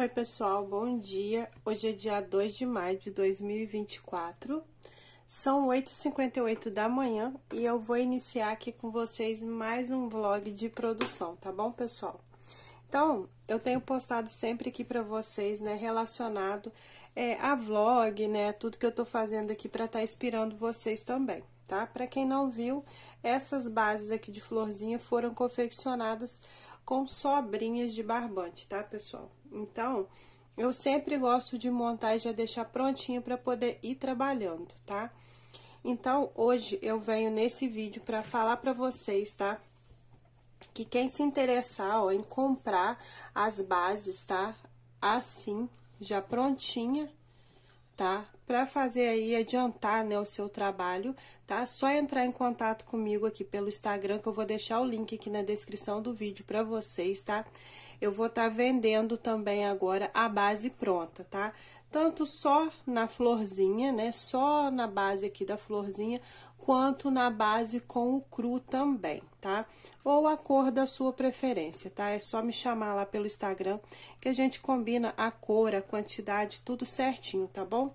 Oi, pessoal, bom dia. Hoje é dia 2 de maio de 2024. São 8h58 da manhã e eu vou iniciar aqui com vocês mais um vlog de produção, tá bom, pessoal? Então, eu tenho postado sempre aqui para vocês, né, relacionado é, a vlog, né, tudo que eu tô fazendo aqui para estar tá inspirando vocês também, tá? Para quem não viu, essas bases aqui de florzinha foram confeccionadas com sobrinhas de barbante, tá, pessoal? Então, eu sempre gosto de montar e já deixar prontinho para poder ir trabalhando, tá? Então, hoje eu venho nesse vídeo para falar para vocês, tá? Que quem se interessar ó, em comprar as bases, tá? Assim, já prontinha, tá? Para fazer aí, adiantar, né, o seu trabalho, tá? Só entrar em contato comigo aqui pelo Instagram, que eu vou deixar o link aqui na descrição do vídeo para vocês, tá? eu vou estar tá vendendo também agora a base pronta, tá? Tanto só na florzinha, né? Só na base aqui da florzinha, quanto na base com o cru também, tá? Ou a cor da sua preferência, tá? É só me chamar lá pelo Instagram que a gente combina a cor, a quantidade, tudo certinho, tá bom?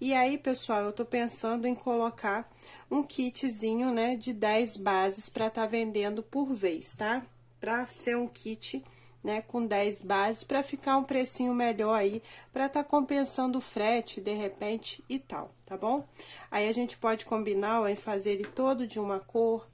E aí, pessoal, eu tô pensando em colocar um kitzinho, né, de 10 bases para tá vendendo por vez, tá? Pra ser um kit né, com 10 bases para ficar um precinho melhor aí, para tá compensando o frete de repente e tal, tá bom? Aí a gente pode combinar ó, em fazer ele todo de uma cor,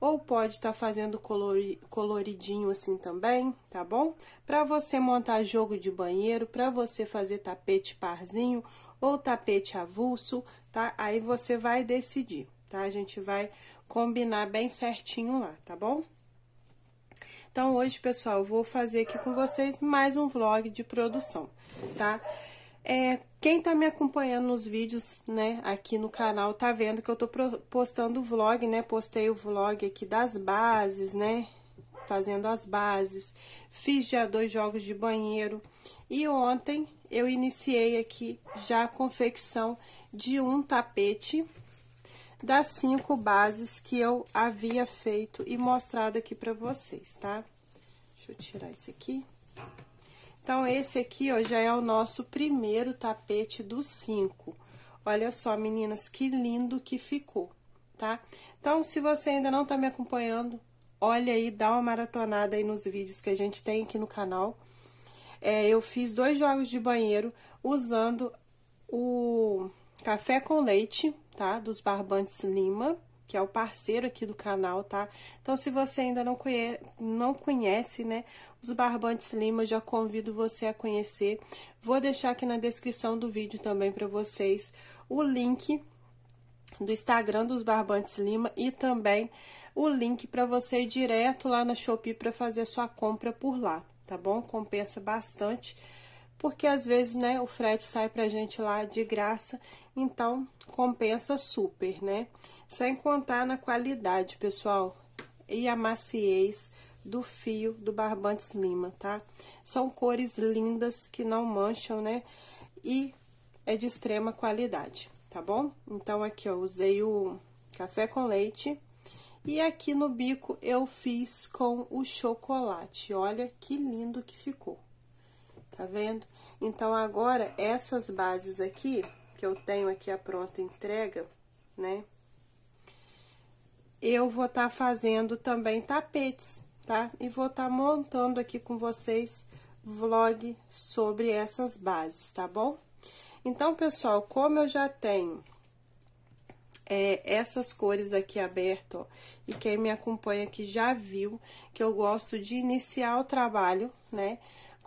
ou pode estar tá fazendo colori, coloridinho assim também, tá bom? Para você montar jogo de banheiro, para você fazer tapete parzinho ou tapete avulso, tá? Aí você vai decidir, tá? A gente vai combinar bem certinho lá, tá bom? Então, hoje, pessoal, vou fazer aqui com vocês mais um vlog de produção, tá? É, quem tá me acompanhando nos vídeos, né, aqui no canal, tá vendo que eu tô postando vlog, né? Postei o vlog aqui das bases, né? Fazendo as bases. Fiz já dois jogos de banheiro. E ontem eu iniciei aqui já a confecção de um tapete das cinco bases que eu havia feito e mostrado aqui pra vocês, tá? Deixa eu tirar esse aqui. Então, esse aqui, ó, já é o nosso primeiro tapete dos cinco. Olha só, meninas, que lindo que ficou, tá? Então, se você ainda não tá me acompanhando, olha aí, dá uma maratonada aí nos vídeos que a gente tem aqui no canal. É, eu fiz dois jogos de banheiro usando o café com leite tá? Dos Barbantes Lima, que é o parceiro aqui do canal, tá? Então, se você ainda não conhece, não conhece, né, os Barbantes Lima, já convido você a conhecer. Vou deixar aqui na descrição do vídeo também para vocês o link do Instagram dos Barbantes Lima e também o link para você ir direto lá na Shopee para fazer sua compra por lá, tá bom? Compensa bastante porque às vezes, né, o frete sai pra gente lá de graça, então compensa super, né? Sem contar na qualidade, pessoal, e a maciez do fio do barbante lima, tá? São cores lindas que não mancham, né? E é de extrema qualidade, tá bom? Então, aqui, ó, usei o café com leite e aqui no bico eu fiz com o chocolate. Olha que lindo que ficou tá vendo? Então, agora, essas bases aqui, que eu tenho aqui a pronta entrega, né? Eu vou estar tá fazendo também tapetes, tá? E vou estar tá montando aqui com vocês vlog sobre essas bases, tá bom? Então, pessoal, como eu já tenho é, essas cores aqui aberto, ó, e quem me acompanha aqui já viu que eu gosto de iniciar o trabalho, né?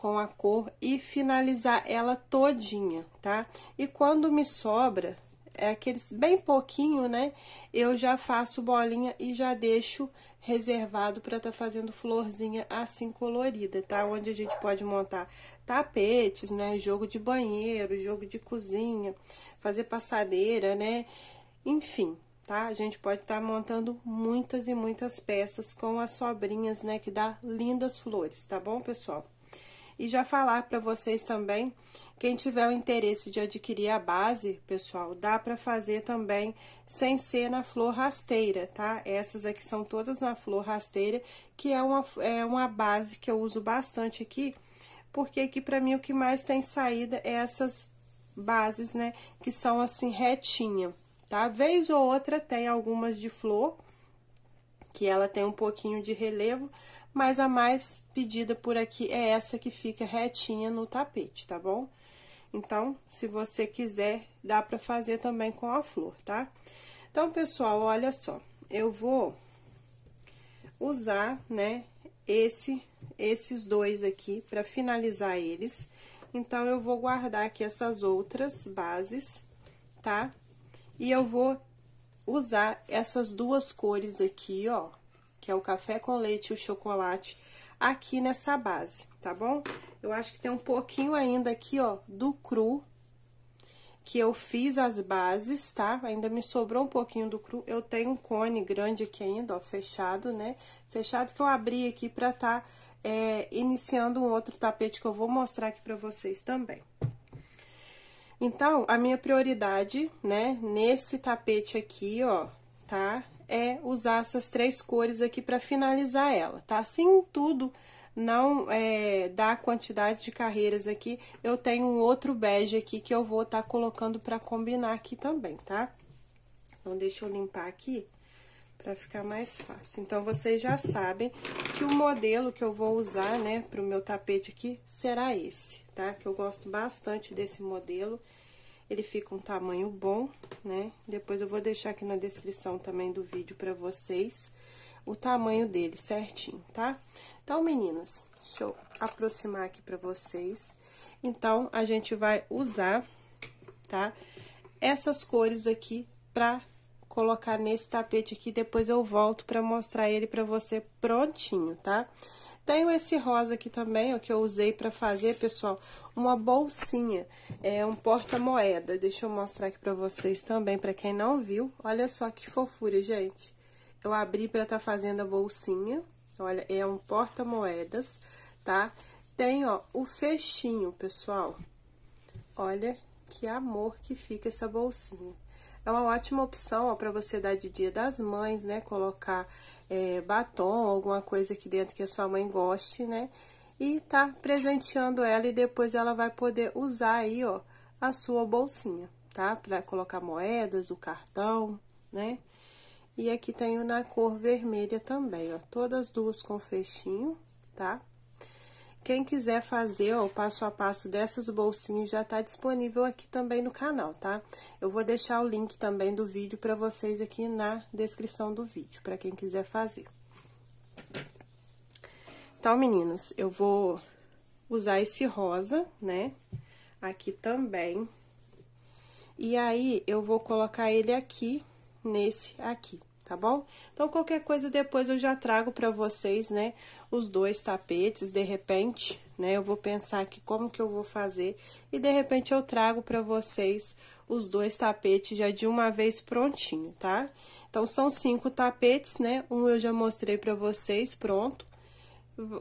com a cor e finalizar ela todinha, tá? E quando me sobra, é aqueles bem pouquinho, né? Eu já faço bolinha e já deixo reservado para tá fazendo florzinha assim colorida, tá? Onde a gente pode montar tapetes, né? Jogo de banheiro, jogo de cozinha, fazer passadeira, né? Enfim, tá? A gente pode estar tá montando muitas e muitas peças com as sobrinhas, né? Que dá lindas flores, tá bom, pessoal? E já falar para vocês também, quem tiver o interesse de adquirir a base, pessoal, dá para fazer também sem ser na flor rasteira, tá? Essas aqui são todas na flor rasteira, que é uma, é uma base que eu uso bastante aqui, porque aqui para mim o que mais tem saída é essas bases, né? Que são assim retinha, tá? Vez ou outra tem algumas de flor, que ela tem um pouquinho de relevo, mas a mais pedida por aqui é essa que fica retinha no tapete, tá bom? Então, se você quiser, dá pra fazer também com a flor, tá? Então, pessoal, olha só, eu vou usar, né, esse, esses dois aqui pra finalizar eles. Então, eu vou guardar aqui essas outras bases, tá? E eu vou usar essas duas cores aqui, ó, que é o café com leite e o chocolate, aqui nessa base, tá bom? Eu acho que tem um pouquinho ainda aqui, ó, do cru, que eu fiz as bases, tá? Ainda me sobrou um pouquinho do cru. Eu tenho um cone grande aqui ainda, ó, fechado, né? Fechado que eu abri aqui pra tá é, iniciando um outro tapete que eu vou mostrar aqui pra vocês também. Então, a minha prioridade, né, nesse tapete aqui, ó, tá? é usar essas três cores aqui para finalizar ela, tá? Assim tudo não é, dá quantidade de carreiras aqui, eu tenho um outro bege aqui que eu vou estar tá colocando para combinar aqui também, tá? Então, deixa eu limpar aqui para ficar mais fácil. Então, vocês já sabem que o modelo que eu vou usar, né, para o meu tapete aqui, será esse, tá? Que eu gosto bastante desse modelo. Ele fica um tamanho bom, né? Depois eu vou deixar aqui na descrição também do vídeo para vocês o tamanho dele certinho, tá? Então, meninas, deixa eu aproximar aqui para vocês. Então, a gente vai usar, tá? Essas cores aqui para colocar nesse tapete aqui, depois eu volto para mostrar ele para você prontinho, tá? Tá? Tenho esse rosa aqui também, ó, que eu usei para fazer, pessoal, uma bolsinha, é um porta-moeda. Deixa eu mostrar aqui para vocês também, para quem não viu. Olha só que fofura, gente. Eu abri para estar tá fazendo a bolsinha. Olha, é um porta-moedas, tá? Tem, ó, o fechinho, pessoal. Olha que amor que fica essa bolsinha. É uma ótima opção, ó, para você dar de Dia das Mães, né? Colocar é, batom, alguma coisa aqui dentro que a sua mãe goste, né? E tá presenteando ela e depois ela vai poder usar aí, ó, a sua bolsinha, tá? Pra colocar moedas, o cartão, né? E aqui tenho na cor vermelha também, ó, todas duas com fechinho, tá? Quem quiser fazer ó, o passo a passo dessas bolsinhas já tá disponível aqui também no canal, tá? Eu vou deixar o link também do vídeo para vocês aqui na descrição do vídeo, para quem quiser fazer. Então, meninas, eu vou usar esse rosa, né? Aqui também. E aí, eu vou colocar ele aqui, nesse aqui tá bom? Então, qualquer coisa depois eu já trago para vocês, né, os dois tapetes, de repente, né, eu vou pensar aqui como que eu vou fazer e de repente eu trago para vocês os dois tapetes já de uma vez prontinho, tá? Então, são cinco tapetes, né, um eu já mostrei para vocês, pronto.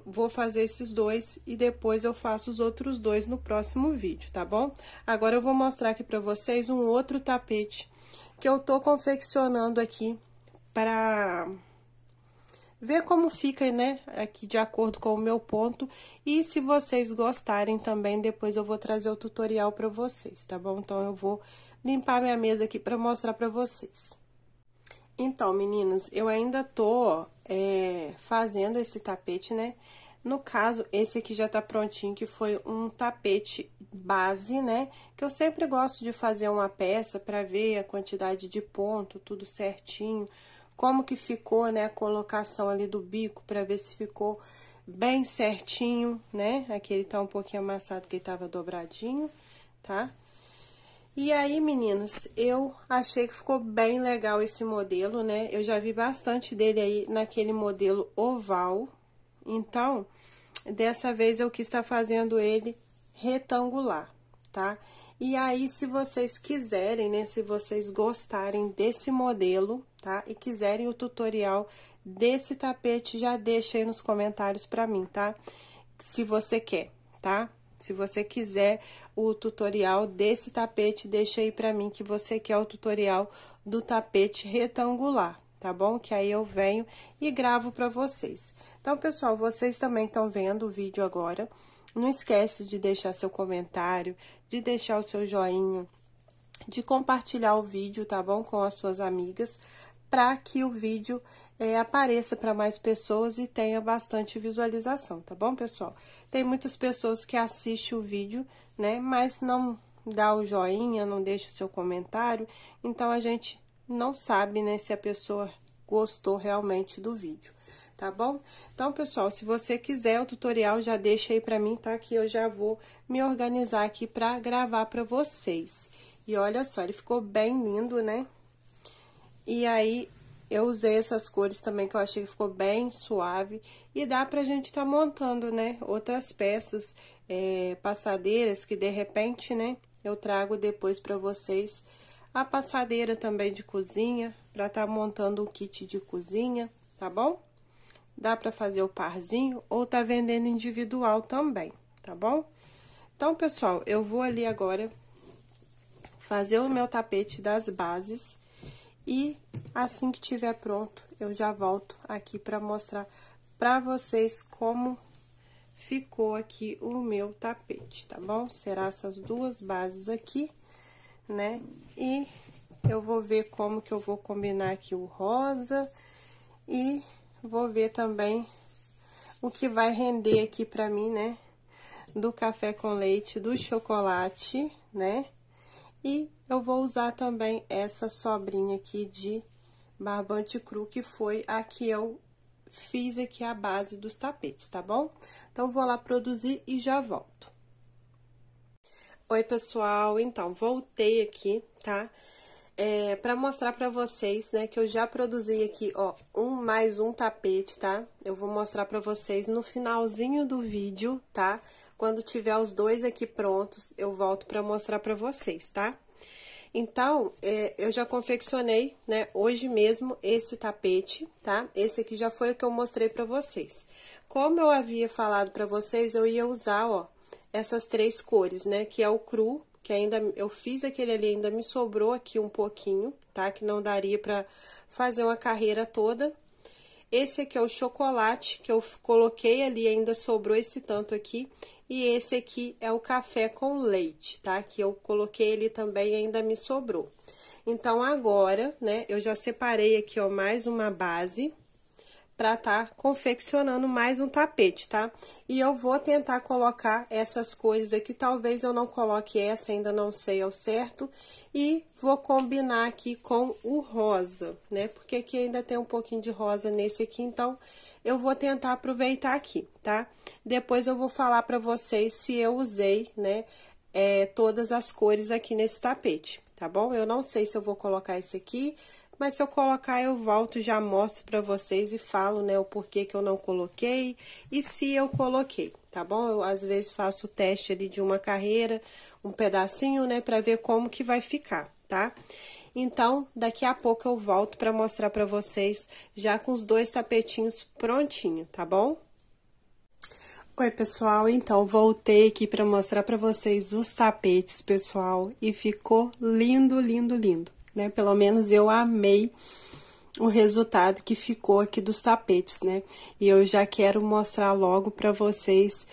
Vou fazer esses dois e depois eu faço os outros dois no próximo vídeo, tá bom? Agora, eu vou mostrar aqui para vocês um outro tapete que eu tô confeccionando aqui para ver como fica, né, aqui de acordo com o meu ponto. E se vocês gostarem também, depois eu vou trazer o tutorial para vocês, tá bom? Então, eu vou limpar minha mesa aqui para mostrar para vocês. Então, meninas, eu ainda tô é, fazendo esse tapete, né? No caso, esse aqui já tá prontinho, que foi um tapete base, né? Que eu sempre gosto de fazer uma peça para ver a quantidade de ponto, tudo certinho, como que ficou, né, a colocação ali do bico para ver se ficou bem certinho, né? Aqui ele tá um pouquinho amassado que ele tava dobradinho, tá? E aí, meninas, eu achei que ficou bem legal esse modelo, né? Eu já vi bastante dele aí naquele modelo oval. Então, dessa vez eu quis estar tá fazendo ele retangular, tá? E aí, se vocês quiserem, né, se vocês gostarem desse modelo, tá? E quiserem o tutorial desse tapete, já deixa aí nos comentários para mim, tá? Se você quer, tá? Se você quiser o tutorial desse tapete, deixa aí para mim que você quer o tutorial do tapete retangular, tá bom? Que aí eu venho e gravo para vocês. Então, pessoal, vocês também estão vendo o vídeo agora. Não esquece de deixar seu comentário, de deixar o seu joinha, de compartilhar o vídeo, tá bom? Com as suas amigas, para que o vídeo é, apareça para mais pessoas e tenha bastante visualização, tá bom, pessoal? Tem muitas pessoas que assistem o vídeo, né, mas não dá o joinha, não deixa o seu comentário, então a gente não sabe, né, se a pessoa gostou realmente do vídeo, tá bom? Então, pessoal, se você quiser o tutorial, já deixa aí para mim, tá? Que eu já vou me organizar aqui para gravar para vocês. E olha só, ele ficou bem lindo, né? E aí, eu usei essas cores também que eu achei que ficou bem suave. E dá pra gente tá montando, né, outras peças é, passadeiras que de repente, né, eu trago depois pra vocês. A passadeira também de cozinha, pra tá montando o kit de cozinha, tá bom? Dá pra fazer o parzinho ou tá vendendo individual também, tá bom? Então, pessoal, eu vou ali agora fazer o meu tapete das bases e assim que tiver pronto, eu já volto aqui para mostrar para vocês como ficou aqui o meu tapete, tá bom? Será essas duas bases aqui, né? E eu vou ver como que eu vou combinar aqui o rosa e vou ver também o que vai render aqui para mim, né? Do café com leite, do chocolate, né? E eu vou usar também essa sobrinha aqui de barbante cru, que foi a que eu fiz aqui a base dos tapetes, tá bom? Então, vou lá produzir e já volto. Oi, pessoal! Então, voltei aqui, tá? É, para mostrar para vocês, né, que eu já produzi aqui, ó, um mais um tapete, tá? Eu vou mostrar para vocês no finalzinho do vídeo, tá? Quando tiver os dois aqui prontos, eu volto para mostrar para vocês, tá? Então, é, eu já confeccionei, né, hoje mesmo esse tapete, tá? Esse aqui já foi o que eu mostrei para vocês. Como eu havia falado para vocês, eu ia usar, ó, essas três cores, né? Que é o cru, que ainda eu fiz aquele ali, ainda me sobrou aqui um pouquinho, tá? Que não daria para fazer uma carreira toda. Esse aqui é o chocolate, que eu coloquei ali, ainda sobrou esse tanto aqui. E esse aqui é o café com leite, tá? Que eu coloquei ele também e ainda me sobrou. Então, agora, né, eu já separei aqui, ó, mais uma base para estar tá confeccionando mais um tapete, tá? E eu vou tentar colocar essas cores aqui, talvez eu não coloque essa, ainda não sei ao certo. E vou combinar aqui com o rosa, né? Porque aqui ainda tem um pouquinho de rosa nesse aqui, então eu vou tentar aproveitar aqui, tá? Depois eu vou falar para vocês se eu usei, né, é, todas as cores aqui nesse tapete, tá bom? Eu não sei se eu vou colocar esse aqui, mas se eu colocar, eu volto, já mostro para vocês e falo, né, o porquê que eu não coloquei e se eu coloquei, tá bom? Eu, às vezes, faço o teste ali de uma carreira, um pedacinho, né, para ver como que vai ficar, tá? Então, daqui a pouco eu volto para mostrar para vocês já com os dois tapetinhos prontinho, tá bom? Oi, pessoal. Então, voltei aqui para mostrar para vocês os tapetes, pessoal, e ficou lindo, lindo, lindo né? Pelo menos eu amei o resultado que ficou aqui dos tapetes, né? E eu já quero mostrar logo para vocês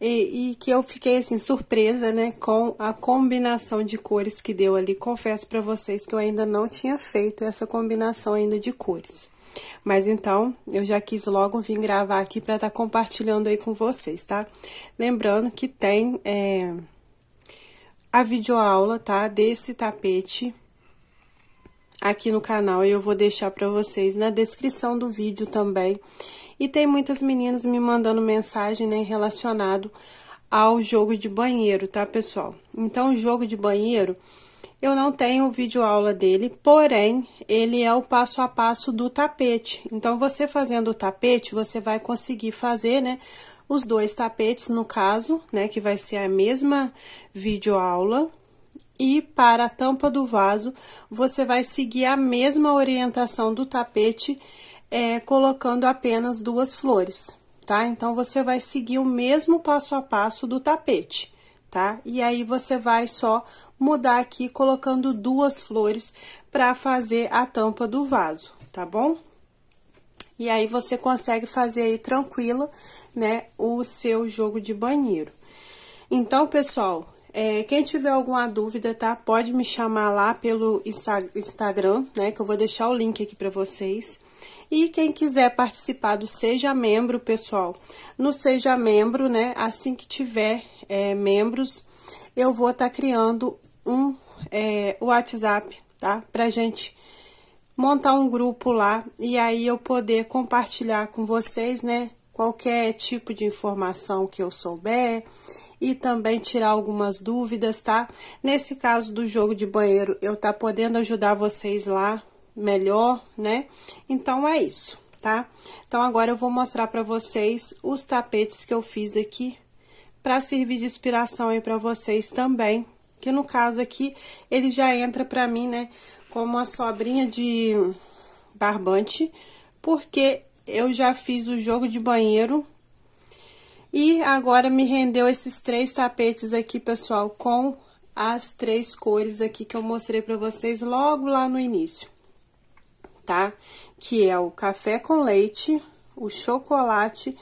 e, e, que eu fiquei assim surpresa, né, com a combinação de cores que deu ali. Confesso para vocês que eu ainda não tinha feito essa combinação ainda de cores. Mas então, eu já quis logo vir gravar aqui para estar tá compartilhando aí com vocês, tá? Lembrando que tem é, a videoaula, tá? Desse tapete aqui no canal e eu vou deixar para vocês na descrição do vídeo também. E tem muitas meninas me mandando mensagem né, relacionado ao jogo de banheiro, tá, pessoal? Então, o jogo de banheiro, eu não tenho vídeo aula dele, porém, ele é o passo a passo do tapete. Então, você fazendo o tapete, você vai conseguir fazer, né, os dois tapetes, no caso, né, que vai ser a mesma vídeo aula e para a tampa do vaso, você vai seguir a mesma orientação do tapete, é, colocando apenas duas flores, tá? Então, você vai seguir o mesmo passo a passo do tapete, tá? E aí, você vai só mudar aqui, colocando duas flores para fazer a tampa do vaso, tá bom? E aí, você consegue fazer aí tranquila, né, o seu jogo de banheiro. Então, pessoal, é, quem tiver alguma dúvida, tá? Pode me chamar lá pelo Instagram, né? Que eu vou deixar o link aqui para vocês. E quem quiser participar do Seja Membro, pessoal, no Seja Membro, né? Assim que tiver é, membros, eu vou estar tá criando um é, WhatsApp, tá? Pra gente montar um grupo lá e aí eu poder compartilhar com vocês, né? Qualquer tipo de informação que eu souber e também tirar algumas dúvidas, tá? Nesse caso do jogo de banheiro, eu tá podendo ajudar vocês lá melhor, né? Então, é isso, tá? Então, agora eu vou mostrar para vocês os tapetes que eu fiz aqui para servir de inspiração aí para vocês também. Que no caso aqui, ele já entra para mim, né? Como uma sobrinha de barbante, porque eu já fiz o jogo de banheiro e agora me rendeu esses três tapetes aqui, pessoal, com as três cores aqui que eu mostrei pra vocês logo lá no início, tá? Que é o café com leite, o chocolate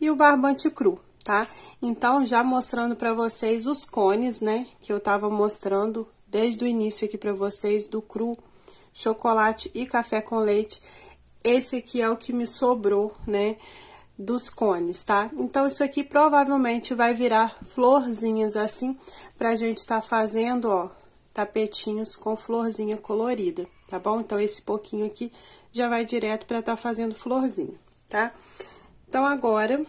e o barbante cru, tá? Então, já mostrando pra vocês os cones, né? Que eu tava mostrando desde o início aqui pra vocês, do cru, chocolate e café com leite. Esse aqui é o que me sobrou, né? dos cones, tá? Então, isso aqui provavelmente vai virar florzinhas assim, pra gente tá fazendo, ó, tapetinhos com florzinha colorida, tá bom? Então, esse pouquinho aqui já vai direto pra tá fazendo florzinha, tá? Então, agora,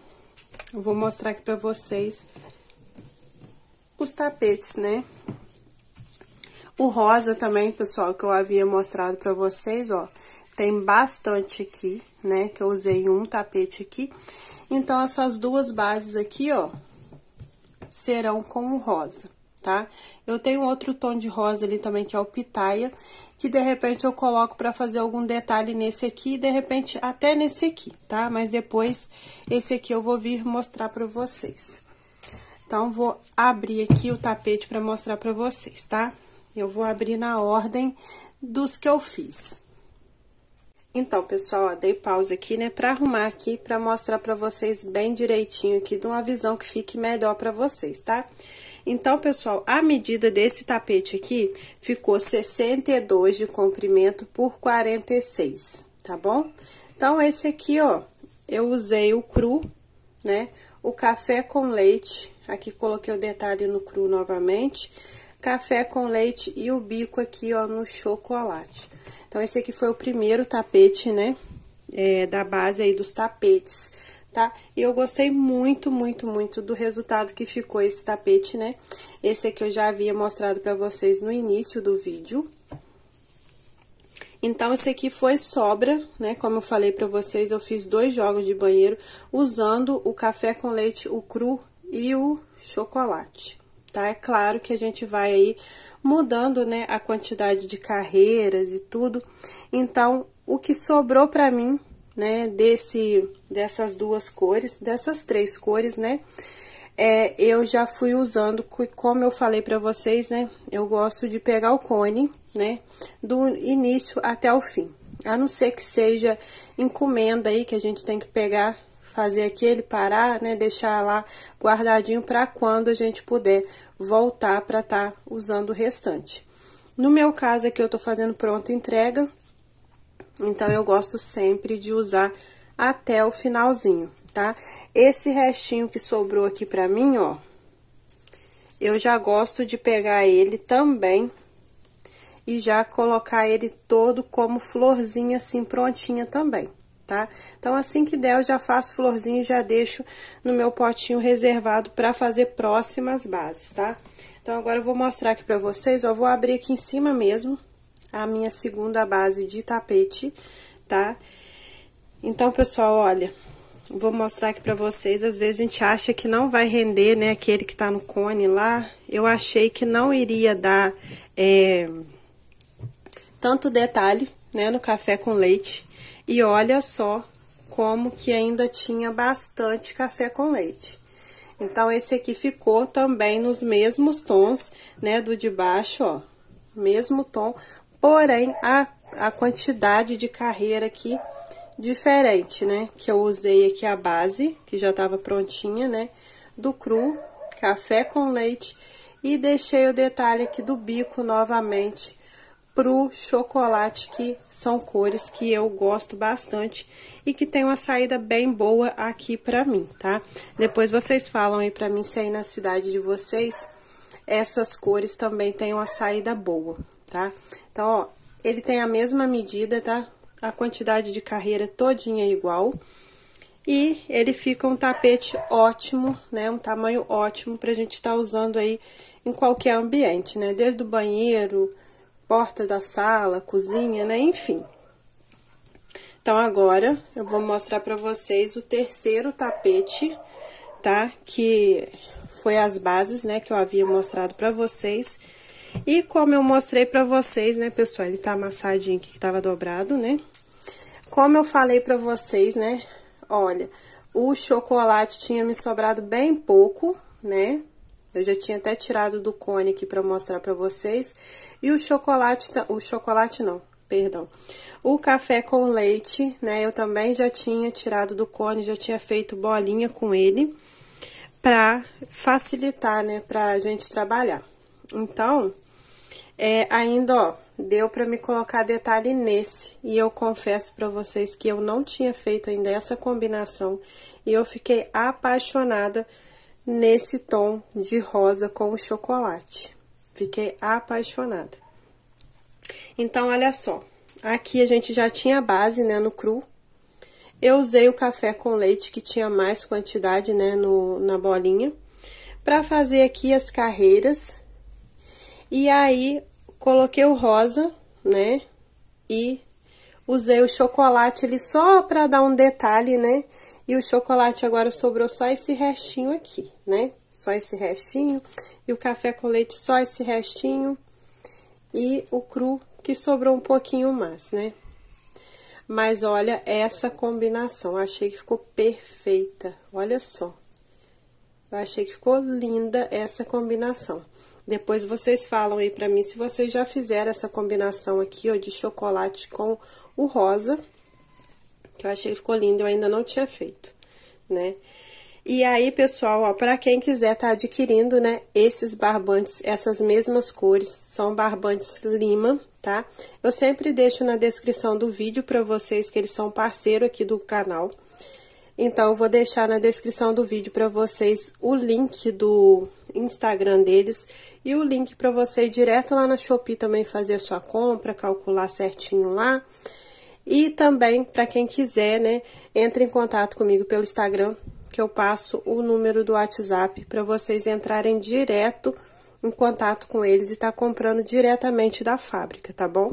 eu vou mostrar aqui pra vocês os tapetes, né? O rosa também, pessoal, que eu havia mostrado pra vocês, ó, tem bastante aqui, né? Que eu usei um tapete aqui. Então, essas duas bases aqui, ó, serão com o rosa, tá? Eu tenho outro tom de rosa ali também, que é o pitaia, que de repente eu coloco pra fazer algum detalhe nesse aqui, e de repente até nesse aqui, tá? Mas depois, esse aqui eu vou vir mostrar pra vocês. Então, vou abrir aqui o tapete pra mostrar pra vocês, tá? Eu vou abrir na ordem dos que eu fiz. Então, pessoal, ó, dei pausa aqui, né, pra arrumar aqui, pra mostrar pra vocês bem direitinho aqui, de uma visão que fique melhor pra vocês, tá? Então, pessoal, a medida desse tapete aqui ficou 62 de comprimento por 46, tá bom? Então, esse aqui, ó, eu usei o cru, né, o café com leite, aqui coloquei o detalhe no cru novamente, café com leite e o bico aqui, ó, no chocolate. Então, esse aqui foi o primeiro tapete, né, é, da base aí dos tapetes, tá? E eu gostei muito, muito, muito do resultado que ficou esse tapete, né? Esse aqui eu já havia mostrado pra vocês no início do vídeo. Então, esse aqui foi sobra, né? Como eu falei pra vocês, eu fiz dois jogos de banheiro usando o café com leite, o cru e o chocolate tá? É claro que a gente vai aí mudando, né, a quantidade de carreiras e tudo. Então, o que sobrou para mim, né, desse dessas duas cores, dessas três cores, né? É, eu já fui usando, como eu falei para vocês, né? Eu gosto de pegar o cone, né? Do início até o fim. A não ser que seja encomenda aí que a gente tem que pegar fazer aquele parar, né, deixar lá guardadinho para quando a gente puder voltar para estar tá usando o restante. No meu caso aqui eu tô fazendo pronta entrega, então eu gosto sempre de usar até o finalzinho, tá? Esse restinho que sobrou aqui para mim, ó, eu já gosto de pegar ele também e já colocar ele todo como florzinha assim prontinha também tá? Então, assim que der, eu já faço florzinho e já deixo no meu potinho reservado para fazer próximas bases, tá? Então, agora eu vou mostrar aqui para vocês, ó, vou abrir aqui em cima mesmo a minha segunda base de tapete, tá? Então, pessoal, olha, vou mostrar aqui pra vocês. Às vezes a gente acha que não vai render, né, aquele que tá no cone lá. Eu achei que não iria dar é, tanto detalhe, né, no café com leite. E olha só como que ainda tinha bastante café com leite. Então, esse aqui ficou também nos mesmos tons, né, do de baixo, ó. Mesmo tom, porém, a, a quantidade de carreira aqui diferente, né? Que eu usei aqui a base, que já tava prontinha, né? Do cru, café com leite. E deixei o detalhe aqui do bico novamente pro chocolate, que são cores que eu gosto bastante e que tem uma saída bem boa aqui pra mim, tá? Depois vocês falam aí pra mim se aí na cidade de vocês essas cores também tem uma saída boa, tá? Então, ó, ele tem a mesma medida, tá? A quantidade de carreira todinha é igual. E ele fica um tapete ótimo, né? Um tamanho ótimo pra gente estar tá usando aí em qualquer ambiente, né? Desde o banheiro, porta da sala, cozinha, né? Enfim. Então, agora eu vou mostrar para vocês o terceiro tapete, tá? Que foi as bases, né, que eu havia mostrado para vocês. E como eu mostrei para vocês, né, pessoal, ele tá amassadinho aqui, que tava dobrado, né? Como eu falei para vocês, né, olha, o chocolate tinha me sobrado bem pouco, né? Eu já tinha até tirado do cone aqui para mostrar para vocês. E o chocolate, o chocolate não, perdão. O café com leite, né, eu também já tinha tirado do cone, já tinha feito bolinha com ele para facilitar, né, pra gente trabalhar. Então, é, ainda, ó, deu para me colocar detalhe nesse. E eu confesso para vocês que eu não tinha feito ainda essa combinação. E eu fiquei apaixonada nesse tom de rosa com chocolate. Fiquei apaixonada. Então, olha só. Aqui a gente já tinha base, né, no cru. Eu usei o café com leite, que tinha mais quantidade, né, no, na bolinha, para fazer aqui as carreiras. E aí, coloquei o rosa, né, e usei o chocolate ali só para dar um detalhe, né, e o chocolate agora sobrou só esse restinho aqui, né? Só esse restinho. E o café com leite, só esse restinho. E o cru, que sobrou um pouquinho mais, né? Mas olha essa combinação, eu achei que ficou perfeita, olha só. Eu achei que ficou linda essa combinação. Depois vocês falam aí pra mim se vocês já fizeram essa combinação aqui, ó, de chocolate com o rosa que eu achei que ficou lindo, eu ainda não tinha feito, né? E aí, pessoal, ó, para quem quiser tá adquirindo, né, esses barbantes, essas mesmas cores, são barbantes lima, tá? Eu sempre deixo na descrição do vídeo para vocês que eles são parceiro aqui do canal. Então, eu vou deixar na descrição do vídeo para vocês o link do Instagram deles e o link para você ir direto lá na Shopee também fazer a sua compra, calcular certinho lá. E também, para quem quiser, né, entre em contato comigo pelo Instagram, que eu passo o número do WhatsApp para vocês entrarem direto em contato com eles e tá comprando diretamente da fábrica, tá bom?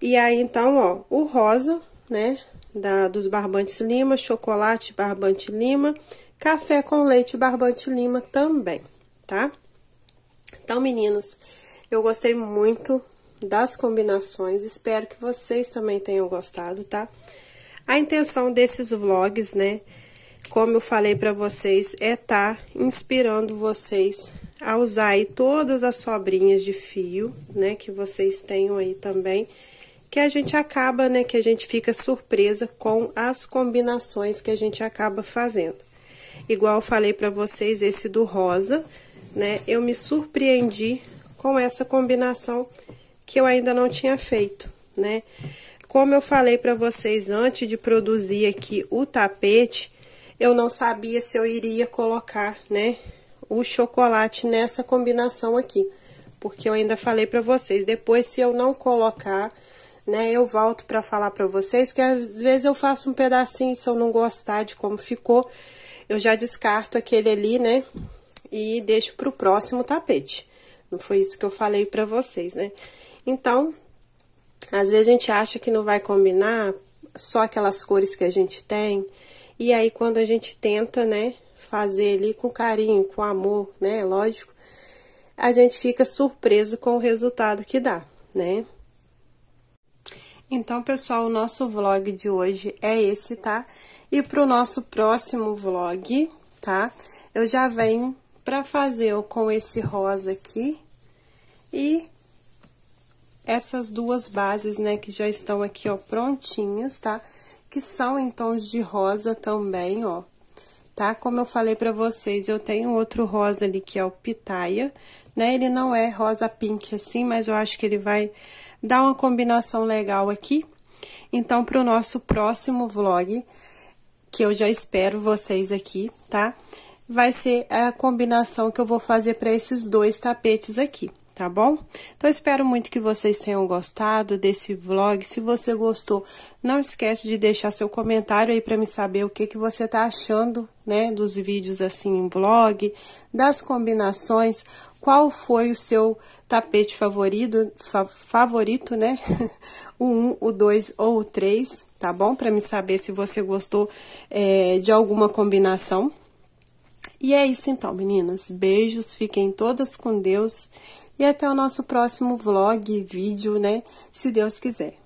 E aí, então, ó, o rosa, né, da, dos barbantes lima, chocolate barbante lima, café com leite barbante lima também, tá? Então, meninas, eu gostei muito das combinações. Espero que vocês também tenham gostado, tá? A intenção desses vlogs, né? Como eu falei para vocês, é tá inspirando vocês a usar aí todas as sobrinhas de fio, né? Que vocês tenham aí também. Que a gente acaba, né? Que a gente fica surpresa com as combinações que a gente acaba fazendo. Igual eu falei para vocês, esse do rosa, né? Eu me surpreendi com essa combinação que eu ainda não tinha feito, né? Como eu falei para vocês antes de produzir aqui o tapete, eu não sabia se eu iria colocar, né, o chocolate nessa combinação aqui. Porque eu ainda falei para vocês, depois se eu não colocar, né, eu volto para falar para vocês que às vezes eu faço um pedacinho, se eu não gostar de como ficou, eu já descarto aquele ali, né, e deixo pro próximo tapete. Não foi isso que eu falei para vocês, né? Então, às vezes a gente acha que não vai combinar só aquelas cores que a gente tem, e aí quando a gente tenta, né, fazer ali com carinho, com amor, né, lógico, a gente fica surpreso com o resultado que dá, né? Então, pessoal, o nosso vlog de hoje é esse, tá? E pro nosso próximo vlog, tá? Eu já venho pra fazer com esse rosa aqui e essas duas bases, né, que já estão aqui, ó, prontinhas, tá? Que são em tons de rosa também, ó, tá? Como eu falei pra vocês, eu tenho outro rosa ali, que é o pitaia, né? Ele não é rosa pink assim, mas eu acho que ele vai dar uma combinação legal aqui. Então, pro nosso próximo vlog, que eu já espero vocês aqui, tá? Vai ser a combinação que eu vou fazer pra esses dois tapetes aqui tá bom? Então, espero muito que vocês tenham gostado desse vlog. Se você gostou, não esquece de deixar seu comentário aí para me saber o que, que você tá achando, né, dos vídeos assim em vlog, das combinações, qual foi o seu tapete favorito, fa favorito, né? o 1, um, o 2 ou o 3, tá bom? Para me saber se você gostou é, de alguma combinação. E é isso então, meninas. Beijos, fiquem todas com Deus. E até o nosso próximo vlog, vídeo, né? Se Deus quiser.